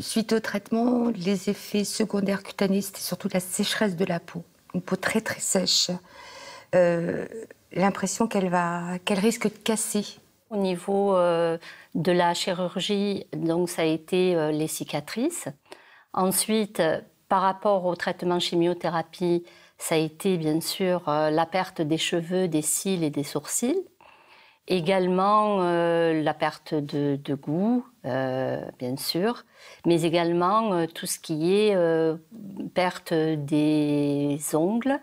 suite au traitement, les effets secondaires cutanés, c'était surtout la sécheresse de la peau, une peau très très sèche. Euh, l'impression qu'elle va, qu'elle risque de casser. Au niveau euh, de la chirurgie, donc ça a été euh, les cicatrices. Ensuite, par rapport au traitement chimiothérapie, ça a été bien sûr la perte des cheveux, des cils et des sourcils. Également euh, la perte de, goût, euh, bien sûr, mais également euh, tout ce qui est perte des ongles,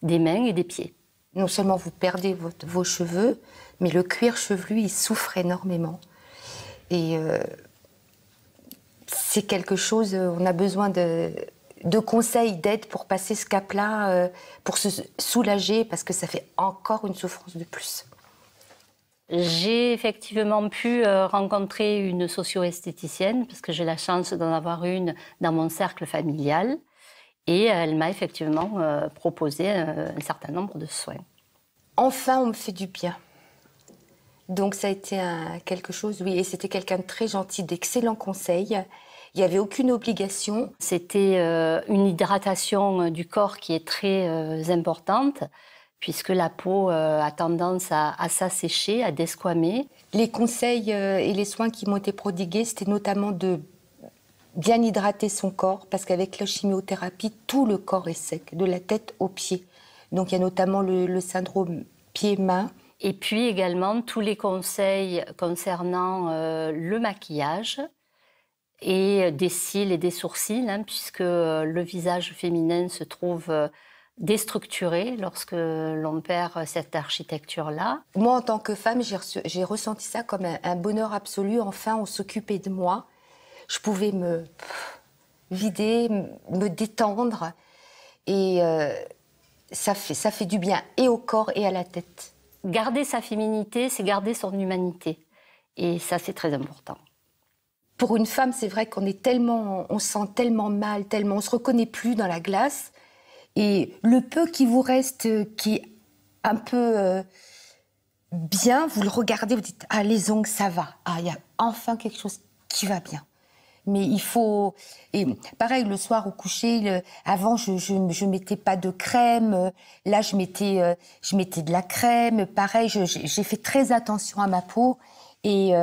des mains et des pieds. Non seulement vous perdez vos cheveux, mais le cuir chevelu, il souffre énormément. Et c'est quelque chose, on a besoin de, de conseils, d'aide pour passer ce cap-là, pour se soulager, parce que ça fait encore une souffrance de plus. J'ai effectivement pu euh, rencontrer une socio-esthéticienne, parce que j'ai la chance d'en avoir une dans mon cercle familial. Et euh, elle m'a effectivement euh, proposé un, certain nombre de soins. Enfin, on me fait du bien. Donc ça a été quelque chose, oui, et c'était quelqu'un de très gentil, d'excellents conseils. Il n'y avait aucune obligation. C'était une hydratation du corps qui est très importante puisque la peau euh, a tendance à, s'assécher, à desquamer. Les conseils euh, et les soins qui m'ont été prodigués, c'était notamment de bien hydrater son corps, parce qu'avec la chimiothérapie, tout le corps est sec, de la tête aux pieds. Donc il y a notamment le, syndrome pied-main. Et puis également tous les conseils concernant euh, le maquillage et des cils et des sourcils, hein, puisque le visage féminin se trouve déstructurée lorsque l'on perd cette architecture-là. Moi, en tant que femme, j'ai ressenti ça comme un, bonheur absolu. Enfin, on s'occupait de moi. Je pouvais me vider, me détendre. Et euh, ça, fait, ça fait du bien et au corps et à la tête. Garder sa féminité, c'est garder son humanité. Et ça, c'est très important. Pour une femme, c'est vrai qu'on est tellement, on sent tellement mal, tellement on se reconnaît plus dans la glace. Et le peu qui vous reste, euh, qui est un peu euh, bien, vous le regardez, vous dites Ah, les ongles, ça va. Ah, il y a enfin quelque chose qui va bien. Mais il faut. Et pareil, le soir au coucher, avant, je, je, mettais pas de crème. Là, je mettais, euh, je mettais de la crème. Pareil, j'ai fait très attention à ma peau. Et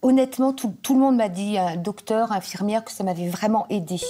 honnêtement, tout, le monde m'a dit, un docteur, infirmière, que ça m'avait vraiment aidé.